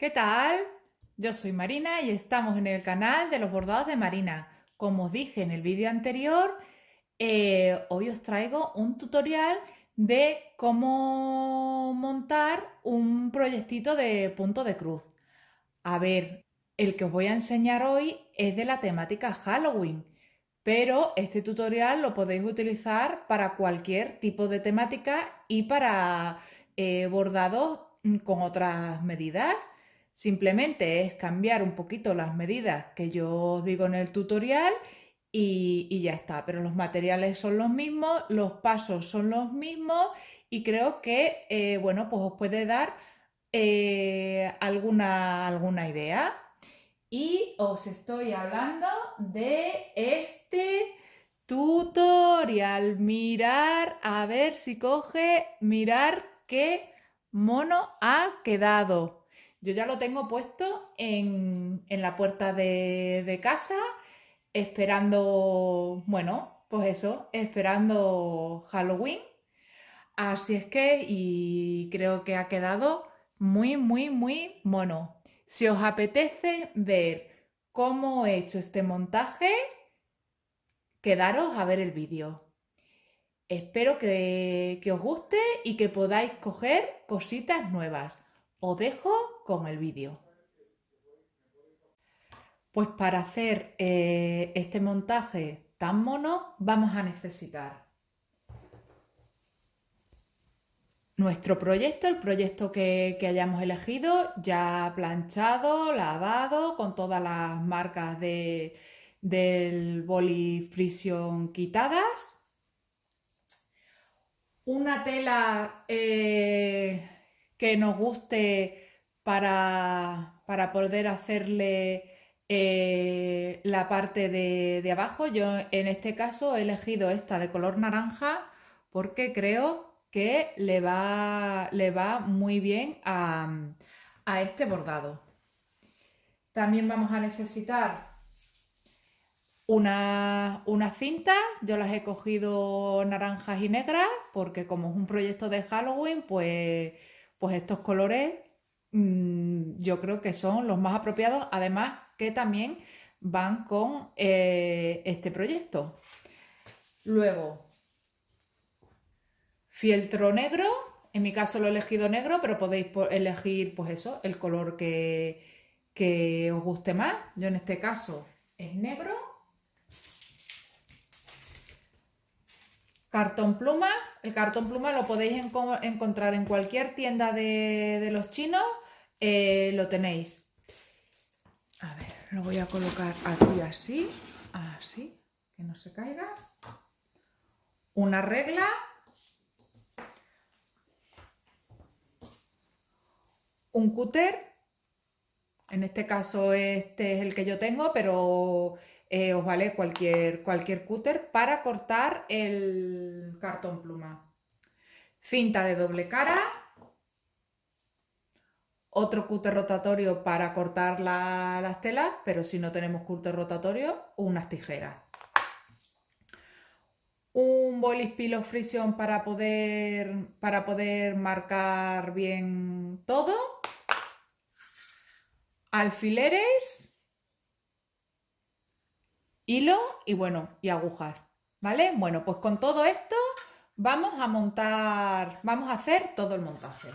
¿Qué tal? Yo soy Marina y estamos en el canal de los bordados de Marina. Como os dije en el vídeo anterior, eh, hoy os traigo un tutorial de cómo montar un proyectito de punto de cruz. A ver, el que os voy a enseñar hoy es de la temática Halloween, pero este tutorial lo podéis utilizar para cualquier tipo de temática y para eh, bordados con otras medidas. Simplemente es cambiar un poquito las medidas que yo os digo en el tutorial y, ya está. Pero los materiales son los mismos, los pasos son los mismos y creo que, eh, bueno, pues os puede dar eh, alguna, alguna idea. Y os estoy hablando de este tutorial. Mirar, a ver si coge, mirar qué mono ha quedado. Yo ya lo tengo puesto en, la puerta de, casa, esperando, bueno, pues eso, esperando Halloween. Así es que, y creo que ha quedado muy, muy, muy mono. Si os apetece ver cómo he hecho este montaje, quedaros a ver el vídeo. Espero que, que os guste y que podáis coger cositas nuevas. Os dejo con el vídeo. Pues para hacer eh, este montaje tan mono vamos a necesitar nuestro proyecto, el proyecto que, hayamos elegido, ya planchado, lavado, con todas las marcas de, del boli quitadas. Una tela eh, que nos guste para, poder hacerle eh, la parte de, abajo. Yo en este caso he elegido esta de color naranja porque creo que le va, le va muy bien a, este bordado. También vamos a necesitar unas una cintas, yo las he cogido naranjas y negras porque como es un proyecto de Halloween, pues, pues estos colores Mm, yo creo que son los más apropiados, además que también van con eh, este proyecto. Luego, fieltro negro, en mi caso lo he elegido negro, pero podéis elegir pues eso, el color que, os guste más. Yo en este caso es negro. Cartón pluma, el cartón pluma lo podéis encontrar en cualquier tienda de, de los chinos eh, lo tenéis. A ver, lo voy a colocar aquí así, así, que no se caiga. Una regla. Un cúter. En este caso este es el que yo tengo, pero eh, os vale cualquier, cualquier cúter para cortar el cartón pluma. Cinta de doble cara otro cúter rotatorio para cortar las telas, pero si no tenemos cúter rotatorio, unas tijeras. Un bolis pilo frisión para poder, para poder marcar bien todo. Alfileres, hilo y bueno, y agujas. ¿Vale? Bueno, pues con todo esto vamos a montar, vamos a hacer todo el montaje.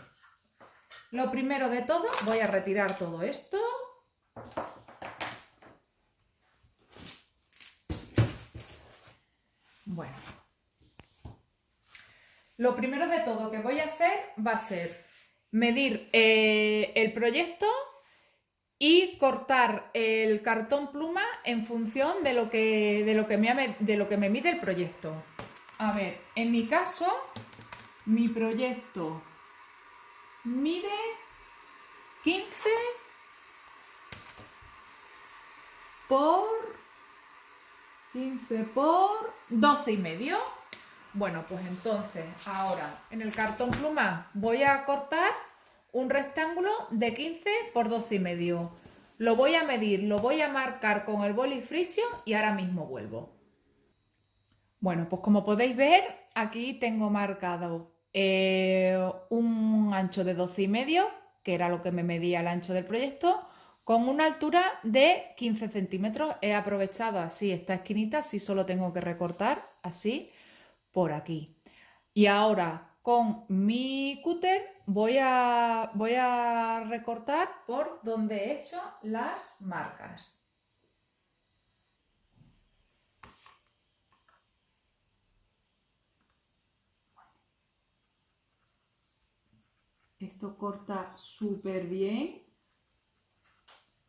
Lo primero de todo, voy a retirar todo esto. Bueno. Lo primero de todo que voy a hacer va a ser medir eh, el proyecto y cortar el cartón pluma en función de lo que, de lo que, de lo que me mide el proyecto. A ver, en mi caso, mi proyecto mide 15 por 15 por 12 y medio. Bueno, pues entonces ahora en el cartón pluma voy a cortar un rectángulo de 15 por 12 y medio. Lo voy a medir, lo voy a marcar con el boli y ahora mismo vuelvo. Bueno, pues como podéis ver, aquí tengo marcado eh, un ancho de 12 y medio, que era lo que me medía el ancho del proyecto, con una altura de 15 centímetros. He aprovechado así esta esquinita, si solo tengo que recortar, así, por aquí. Y ahora con mi cúter voy a, voy a recortar por donde he hecho las marcas. Esto corta súper bien.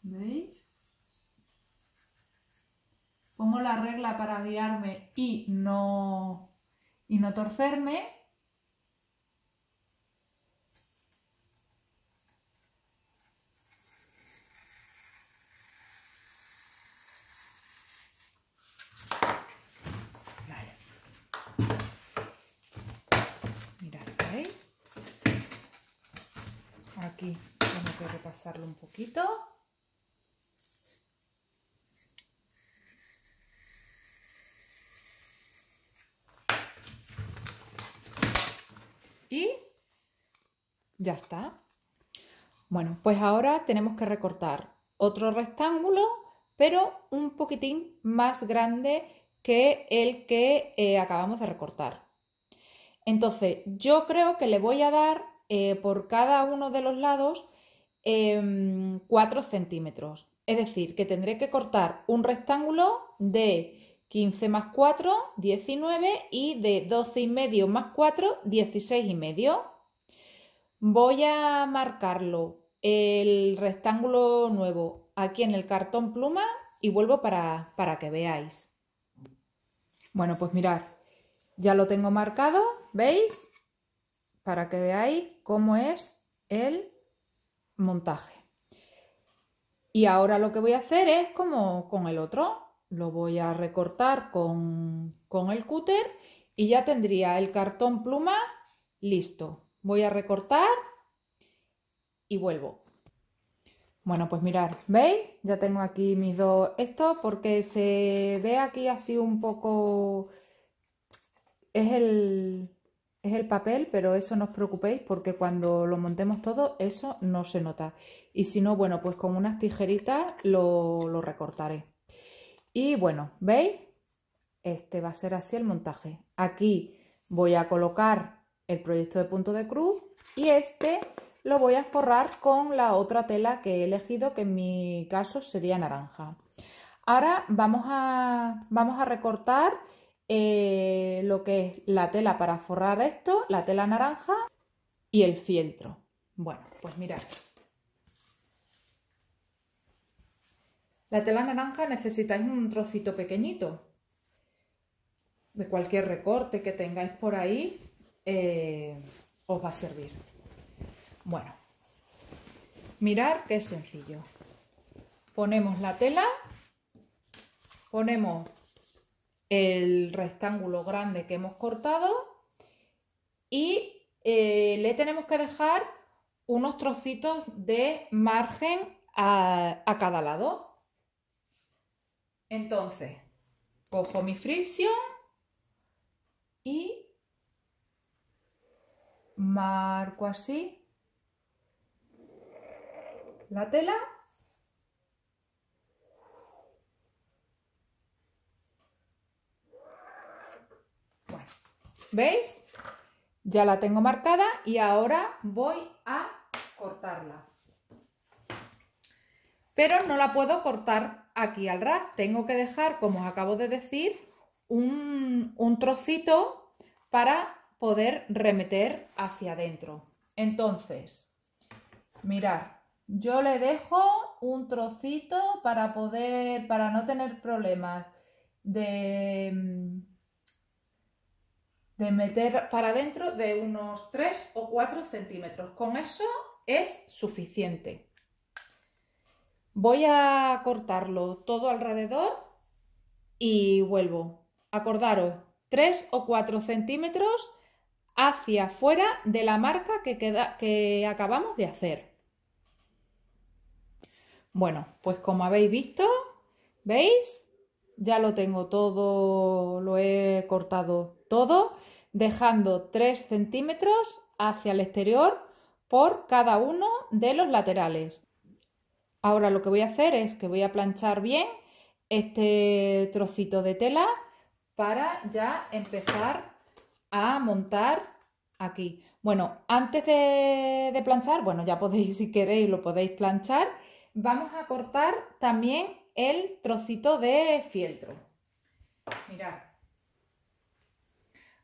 ¿Veis? Pongo la regla para guiarme y no, y no torcerme. pasarlo un poquito. Y ya está. Bueno, pues ahora tenemos que recortar otro rectángulo, pero un poquitín más grande que el que eh, acabamos de recortar. Entonces, yo creo que le voy a dar eh, por cada uno de los lados 4 em, centímetros. Es decir, que tendré que cortar un rectángulo de 15 más 4, 19 y de 12 y medio más 4, 16 y medio. Voy a marcarlo el rectángulo nuevo aquí en el cartón pluma y vuelvo para, para que veáis. Bueno, pues mirad ya lo tengo marcado, ¿veis? Para que veáis cómo es el montaje. Y ahora lo que voy a hacer es como con el otro, lo voy a recortar con, con el cúter y ya tendría el cartón pluma listo. Voy a recortar y vuelvo. Bueno, pues mirar, ¿veis? Ya tengo aquí mis dos esto porque se ve aquí así un poco... Es el, es el papel, pero eso no os preocupéis porque cuando lo montemos todo eso no se nota. Y si no, bueno, pues con unas tijeritas lo, lo recortaré. Y bueno, ¿veis? Este va a ser así el montaje. Aquí voy a colocar el proyecto de punto de cruz y este lo voy a forrar con la otra tela que he elegido, que en mi caso sería naranja. Ahora vamos a, vamos a recortar eh, lo que es la tela para forrar esto, la tela naranja y el fieltro. Bueno, pues mirad. La tela naranja necesitáis un trocito pequeñito de cualquier recorte que tengáis por ahí, eh, os va a servir. Bueno, mirar que es sencillo. Ponemos la tela, ponemos el rectángulo grande que hemos cortado y eh, le tenemos que dejar unos trocitos de margen a, a cada lado. Entonces, cojo mi fricción y marco así la tela ¿Veis? Ya la tengo marcada y ahora voy a cortarla. Pero no la puedo cortar aquí al ras. Tengo que dejar, como os acabo de decir, un, un trocito para poder remeter hacia adentro. Entonces, mirar, yo le dejo un trocito para poder, para no tener problemas de de meter para adentro de unos 3 o 4 centímetros. Con eso es suficiente. Voy a cortarlo todo alrededor y vuelvo. Acordaros, 3 o 4 centímetros hacia afuera de la marca que, queda, que acabamos de hacer. Bueno, pues como habéis visto, ¿veis? Ya lo tengo todo, lo he cortado todo dejando 3 centímetros hacia el exterior por cada uno de los laterales. Ahora lo que voy a hacer es que voy a planchar bien este trocito de tela para ya empezar a montar aquí. Bueno, antes de, de, planchar, bueno, ya podéis, si queréis, lo podéis planchar. Vamos a cortar también el trocito de fieltro. Mirad,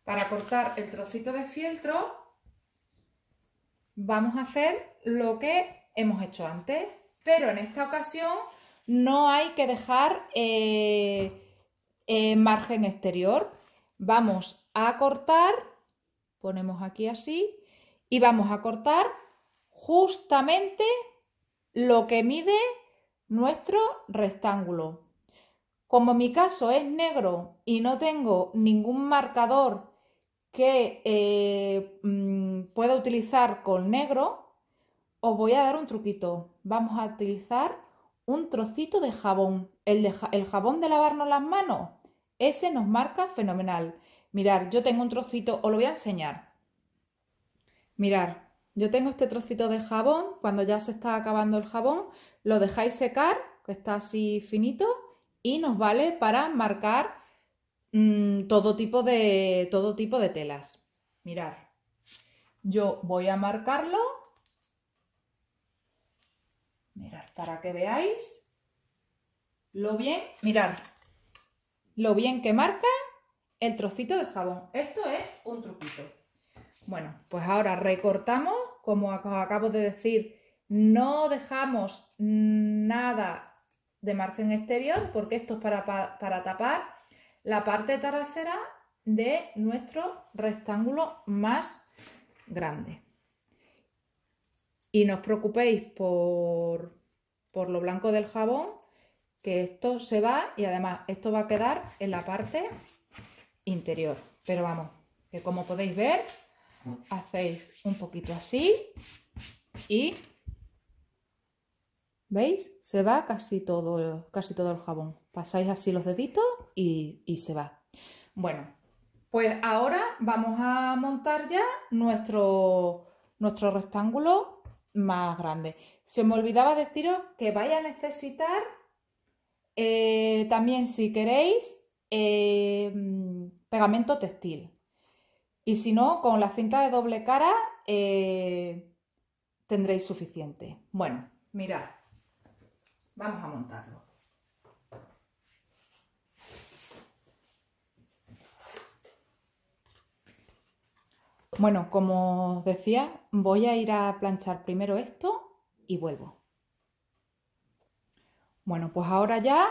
para cortar el trocito de fieltro vamos a hacer lo que hemos hecho antes, pero en esta ocasión no hay que dejar eh, eh, margen exterior. Vamos a cortar, ponemos aquí así, y vamos a cortar justamente lo que mide nuestro rectángulo. Como mi caso es negro y no tengo ningún marcador que eh, mm, pueda utilizar con negro, os voy a dar un truquito. Vamos a utilizar un trocito de jabón. El, el jabón de lavarnos las manos, ese nos marca fenomenal. Mirar, yo tengo un trocito, os lo voy a enseñar. Mirar, yo tengo este trocito de jabón, cuando ya se está acabando el jabón, lo dejáis secar, que está así finito, y nos vale para marcar Mm, todo, tipo de, todo tipo de telas. Mirar. Yo voy a marcarlo. para que veáis lo bien, mirad, lo bien que marca el trocito de jabón. Esto es un truquito. Bueno, pues ahora recortamos, como acabo de decir, no dejamos nada de margen exterior porque esto es para, para tapar la parte trasera de nuestro rectángulo más grande. Y no os preocupéis por, por lo blanco del jabón, que esto se va y además esto va a quedar en la parte interior. Pero vamos, que como podéis ver, hacéis un poquito así y ¿veis? Se va casi todo, casi todo el jabón. Pasáis así los deditos y, se va. Bueno, pues ahora vamos a montar ya nuestro, nuestro rectángulo más grande. Se me olvidaba deciros que vais a necesitar eh, también si queréis eh, pegamento textil. Y si no, con la cinta de doble cara eh, tendréis suficiente. Bueno, mirad, vamos a montarlo. Bueno, como decía, voy a ir a planchar primero esto y vuelvo. Bueno, pues ahora ya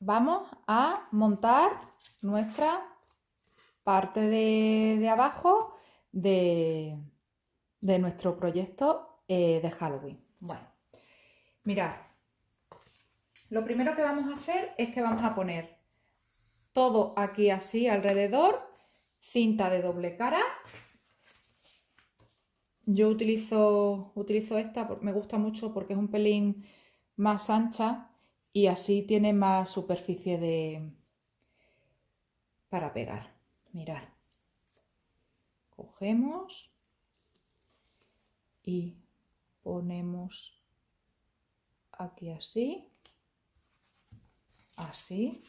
vamos a montar nuestra parte de, abajo de, nuestro proyecto eh, de Halloween. Bueno, mirad, lo primero que vamos a hacer es que vamos a poner todo aquí así alrededor, cinta de doble cara yo utilizo, utilizo esta, me gusta mucho porque es un pelín más ancha y así tiene más superficie de para pegar. Mirar. Cogemos y ponemos aquí así, así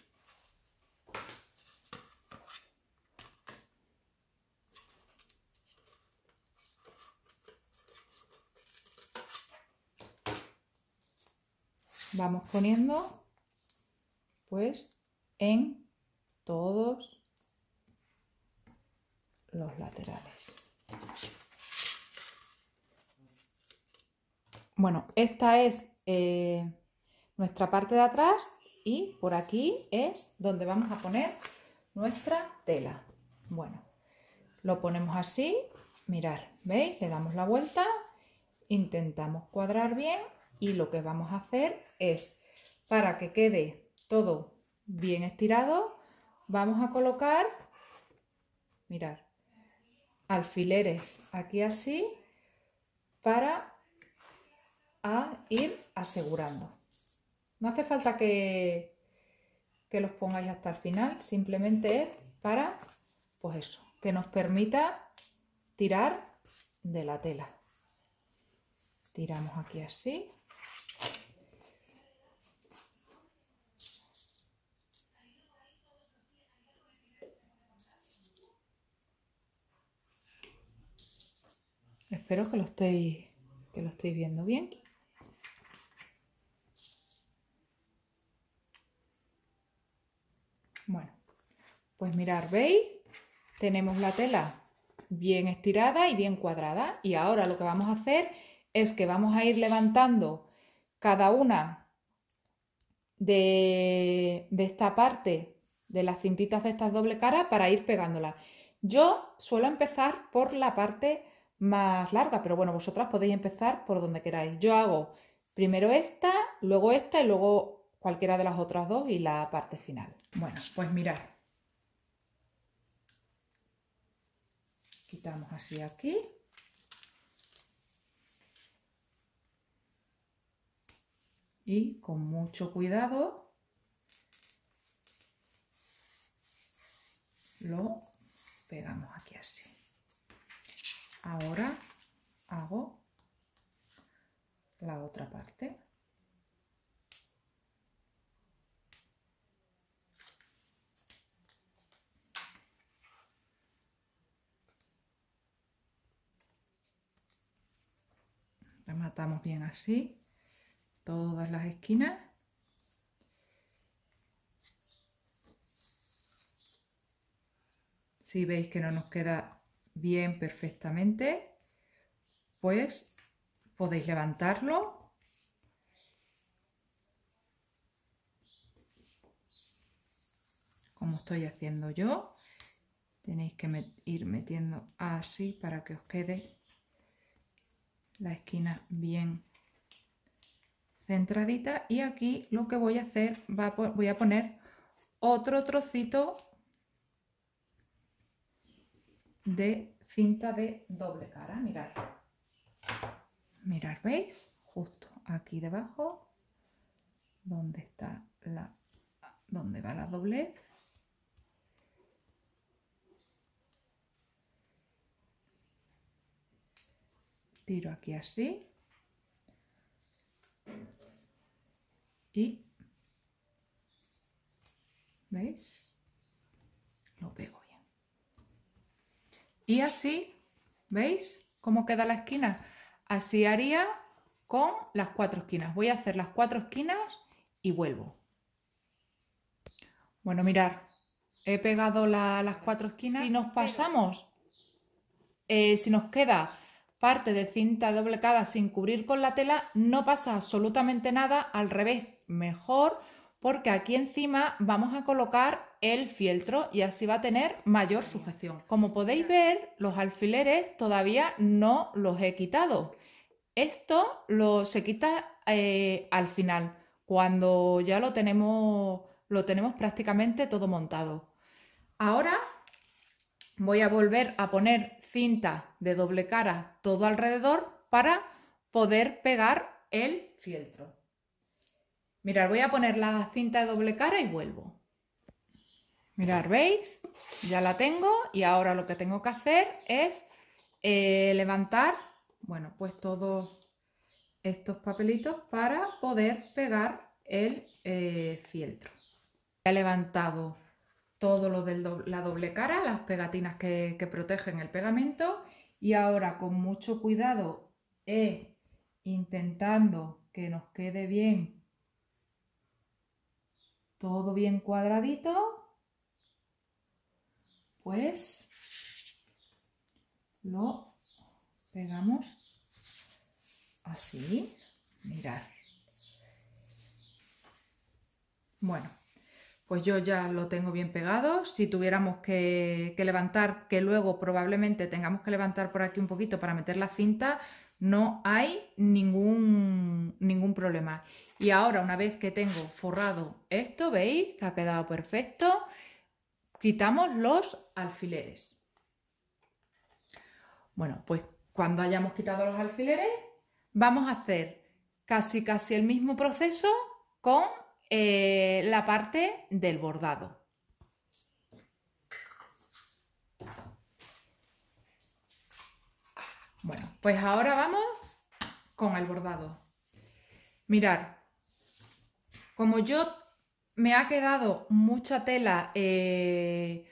vamos poniendo pues en todos los laterales. Bueno, esta es eh, nuestra parte de atrás y por aquí es donde vamos a poner nuestra tela. Bueno, lo ponemos así, mirar, ¿veis? Le damos la vuelta, intentamos cuadrar bien y lo que vamos a hacer es, para que quede todo bien estirado, vamos a colocar, mirar, alfileres aquí así para ir asegurando. No hace falta que, que los pongáis hasta el final, simplemente es para, pues eso, que nos permita tirar de la tela. Tiramos aquí así Espero que lo estéis que lo viendo bien. Bueno, pues mirar, ¿veis? Tenemos la tela bien estirada y bien cuadrada. Y ahora lo que vamos a hacer es que vamos a ir levantando cada una de, de esta parte de las cintitas de estas doble cara para ir pegándola Yo suelo empezar por la parte más larga, pero bueno, vosotras podéis empezar por donde queráis. Yo hago primero esta, luego esta y luego cualquiera de las otras dos y la parte final. Bueno, pues mirad. Quitamos así aquí. Y con mucho cuidado lo pegamos aquí así. Ahora hago la otra parte. Rematamos bien así todas las esquinas. Si veis que no nos queda bien perfectamente, pues podéis levantarlo como estoy haciendo yo. Tenéis que ir metiendo así para que os quede la esquina bien centradita. Y aquí lo que voy a hacer, va voy a poner otro trocito de cinta de doble cara. Mirad. mirar ¿veis? Justo aquí debajo, donde está la. donde va la doblez. Tiro aquí así. Y. ¿Veis? Lo pego. Y así, ¿veis cómo queda la esquina? Así haría con las cuatro esquinas. Voy a hacer las cuatro esquinas y vuelvo. Bueno, mirar, he pegado las cuatro esquinas. Si nos pasamos, eh, si nos queda parte de cinta doble cara sin cubrir con la tela, no pasa absolutamente nada, al revés, mejor, porque aquí encima vamos a colocar el fieltro y así va a tener mayor sujeción. Como podéis ver, los alfileres todavía no los he quitado. Esto lo, se quita eh, al final, cuando ya lo tenemos, lo tenemos prácticamente todo montado. Ahora voy a volver a poner cinta de doble cara todo alrededor para poder pegar el fieltro. Mirad, voy a poner la cinta de doble cara y vuelvo. Mirad, ¿veis? Ya la tengo y ahora lo que tengo que hacer es eh, levantar, bueno, pues todos estos papelitos para poder pegar el eh, fieltro. He levantado todo lo de la doble cara, las pegatinas que, protegen el pegamento y ahora con mucho cuidado he intentando que nos quede bien todo bien cuadradito pues lo pegamos así, mirar. Bueno, pues yo ya lo tengo bien pegado. Si tuviéramos que, levantar, que luego probablemente tengamos que levantar por aquí un poquito para meter la cinta, no hay ningún, ningún problema. Y ahora, una vez que tengo forrado esto, ¿veis? Que ha quedado perfecto quitamos los alfileres. Bueno, pues cuando hayamos quitado los alfileres, vamos a hacer casi casi el mismo proceso con eh, la parte del bordado. Bueno, pues ahora vamos con el bordado. Mirar, como yo me ha quedado mucha tela eh,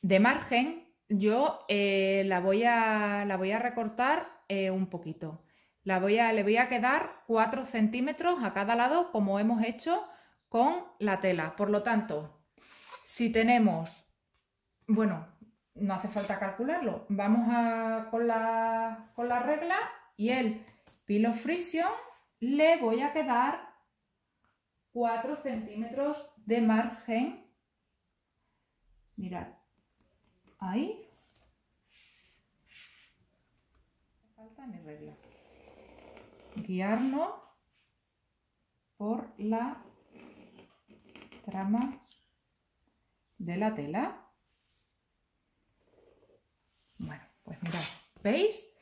de margen. Yo eh, la, voy a, la voy a recortar eh, un poquito. La voy a, le voy a quedar 4 centímetros a cada lado como hemos hecho con la tela. Por lo tanto, si tenemos, bueno, no hace falta calcularlo, vamos a, con, la, con la regla y el pilo friction le voy a quedar 4 centímetros de margen. Mirad, ahí. Falta mi regla. Guiarnos por la trama de la tela. Bueno, pues mirad, ¿veis?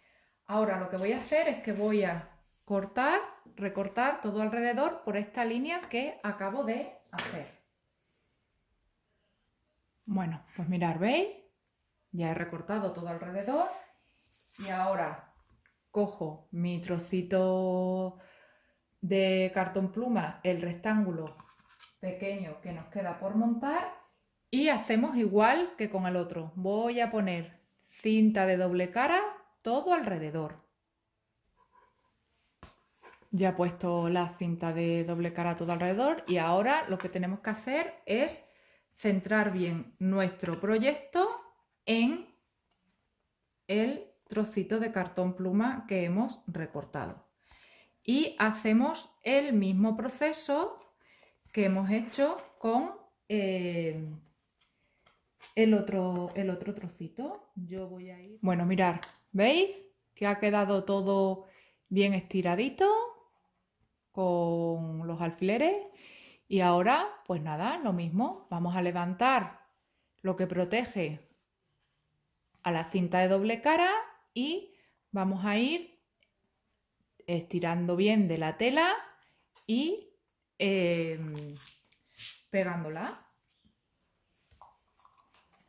Ahora lo que voy a hacer es que voy a cortar recortar todo alrededor por esta línea que acabo de hacer. Bueno, pues mirar, ¿veis? Ya he recortado todo alrededor y ahora cojo mi trocito de cartón pluma, el rectángulo pequeño que nos queda por montar y hacemos igual que con el otro. Voy a poner cinta de doble cara todo alrededor. Ya he puesto la cinta de doble cara todo alrededor y ahora lo que tenemos que hacer es centrar bien nuestro proyecto en el trocito de cartón pluma que hemos recortado. Y hacemos el mismo proceso que hemos hecho con eh, el, otro, el otro trocito. Yo voy a ir... Bueno, mirar, ¿veis? Que ha quedado todo bien estiradito con los alfileres y ahora pues nada, lo mismo, vamos a levantar lo que protege a la cinta de doble cara y vamos a ir estirando bien de la tela y em, pegándola.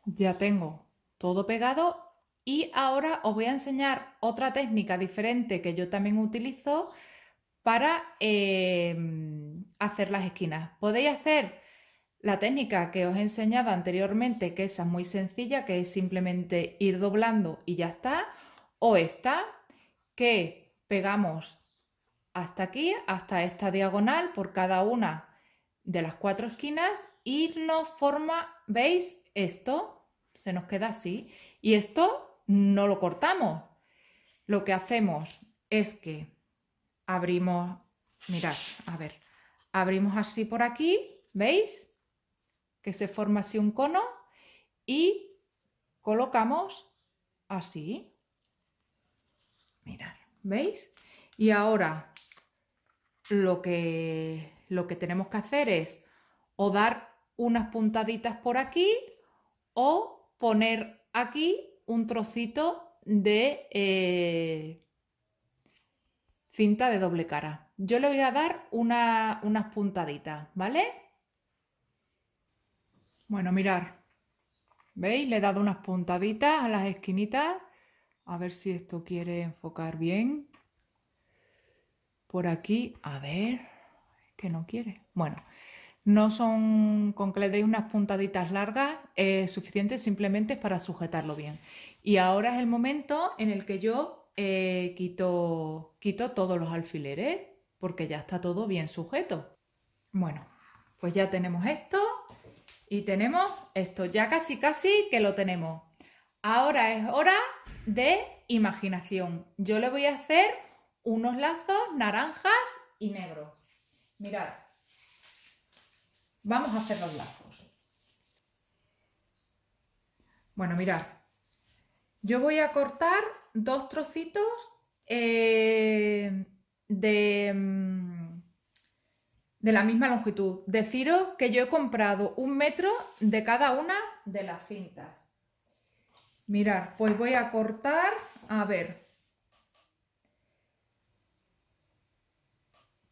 Ya tengo todo pegado y ahora os voy a enseñar otra técnica diferente que yo también utilizo para em, hacer las esquinas. Podéis hacer la técnica que os he enseñado anteriormente, que es muy sencilla, que es simplemente ir doblando y ya está, o esta, que pegamos hasta aquí, hasta esta diagonal por cada una de las cuatro esquinas y nos forma, ¿veis? Esto se nos queda así y esto no lo cortamos. Lo que hacemos es que abrimos, mirad, a ver, abrimos así por aquí, ¿veis? Que se forma así un cono y colocamos así. Mirad, ¿veis? Y ahora lo que, lo que tenemos que hacer es o dar unas puntaditas por aquí o poner aquí un trocito de... Eh, cinta de doble cara. Yo le voy a dar unas puntaditas, ¿vale? Bueno, mirar. ¿Veis? Le he dado unas puntaditas a las esquinitas. A ver si esto quiere enfocar bien. Por aquí, a ver, que no quiere. Bueno, no son, con que le deis unas puntaditas largas, es suficiente simplemente para sujetarlo bien. Y ahora es el momento en el que yo eh, quito, quito todos los alfileres porque ya está todo bien sujeto. Bueno, pues ya tenemos esto y tenemos esto. Ya casi casi que lo tenemos. Ahora es hora de imaginación. Yo le voy a hacer unos lazos naranjas y negros. Mirad, vamos a hacer los lazos. Bueno, mirad, yo voy a cortar dos trocitos eh, de, mm, de la misma longitud. Deciros que yo he comprado un metro de cada una de las cintas. Mirad, pues voy a cortar, a ver,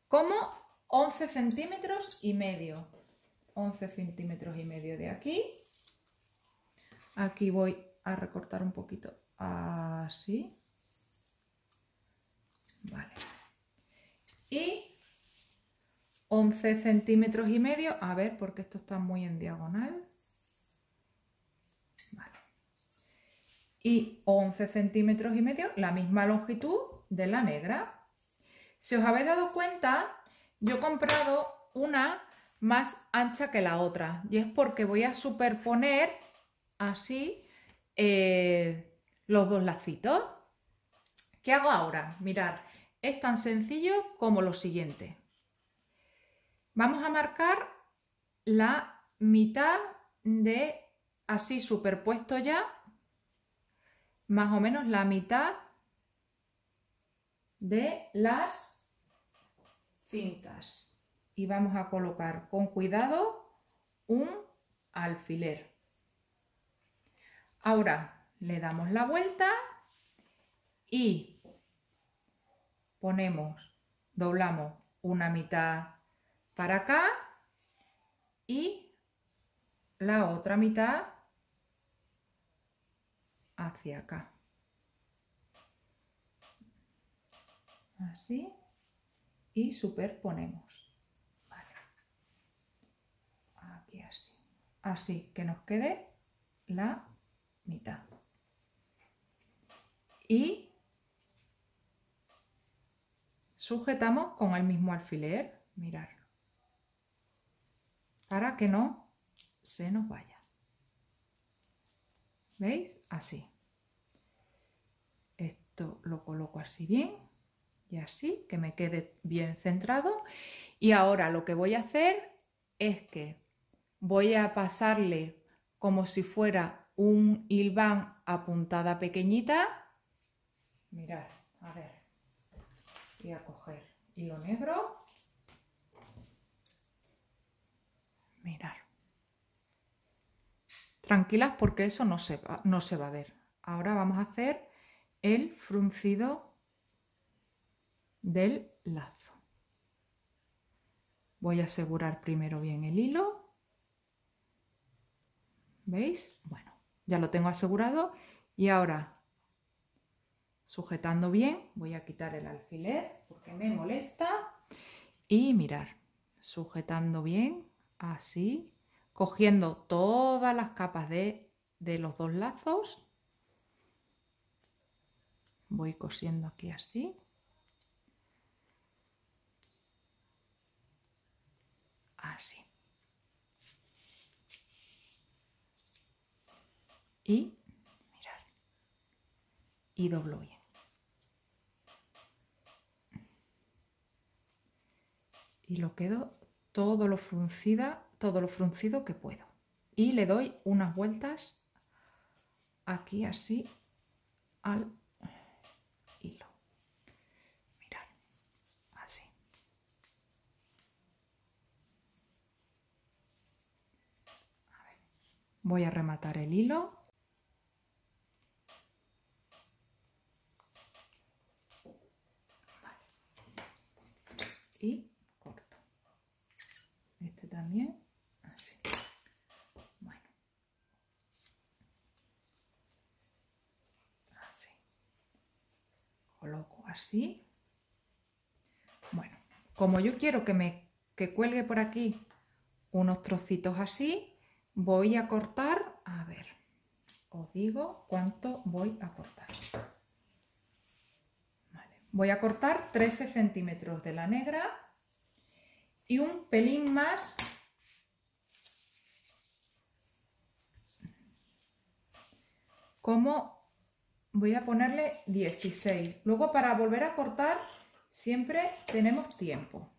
como 11 centímetros y medio. 11 centímetros y medio de aquí. Aquí voy a recortar un poquito así. Vale. Y 11 centímetros y medio. A ver, porque esto está muy en diagonal. Vale. Y 11 centímetros y medio, la misma longitud de la negra. Si os habéis dado cuenta, yo he comprado una más ancha que la otra. Y es porque voy a superponer así eh, los dos lacitos. ¿Qué hago ahora? Mirad, es tan sencillo como lo siguiente. Vamos a marcar la mitad de así superpuesto ya, más o menos la mitad de las cintas. Y vamos a colocar con cuidado un alfiler. Ahora, le damos la vuelta y ponemos, doblamos una mitad para acá y la otra mitad hacia acá. Así y superponemos. Aquí así. Así que nos quede la y sujetamos con el mismo alfiler, mirar, para que no se nos vaya. ¿Veis? Así. Esto lo coloco así bien y así, que me quede bien centrado. Y ahora lo que voy a hacer es que voy a pasarle como si fuera un hilván a puntada pequeñita Mirad, a ver. Voy a coger hilo negro. Mirar. Tranquilas porque eso no se, no se va a ver. Ahora vamos a hacer el fruncido del lazo. Voy a asegurar primero bien el hilo. ¿Veis? Bueno, ya lo tengo asegurado y ahora Sujetando bien, voy a quitar el alfiler porque me molesta. Y mirar, sujetando bien, así, cogiendo todas las capas de, los dos lazos. Voy cosiendo aquí así. Así. Y mirar. Y doblo bien. y lo quedo todo lo fruncida, todo lo fruncido que puedo. Y le doy unas vueltas aquí así al hilo. Mirad, así. voy a rematar el hilo así. Bueno, como yo quiero que me que cuelgue por aquí unos trocitos así, voy a cortar, a ver, os digo cuánto voy a cortar. voy a cortar 13 centímetros de la negra y un pelín más como voy a ponerle 16. Luego para volver a cortar siempre tenemos tiempo.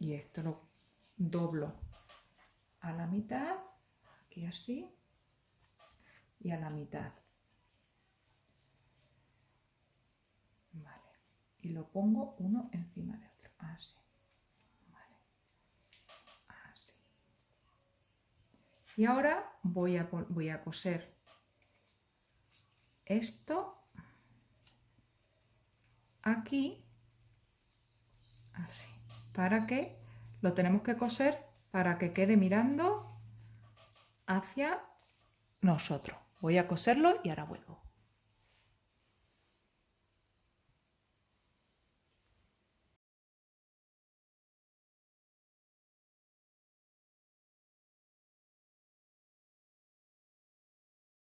Y esto lo doblo a la mitad, aquí así, y a la mitad. Vale. Y lo pongo uno encima de otro, así. Y ahora voy a, voy a coser esto aquí, así, para que lo tenemos que coser para que quede mirando hacia nosotros. Voy a coserlo y ahora vuelvo.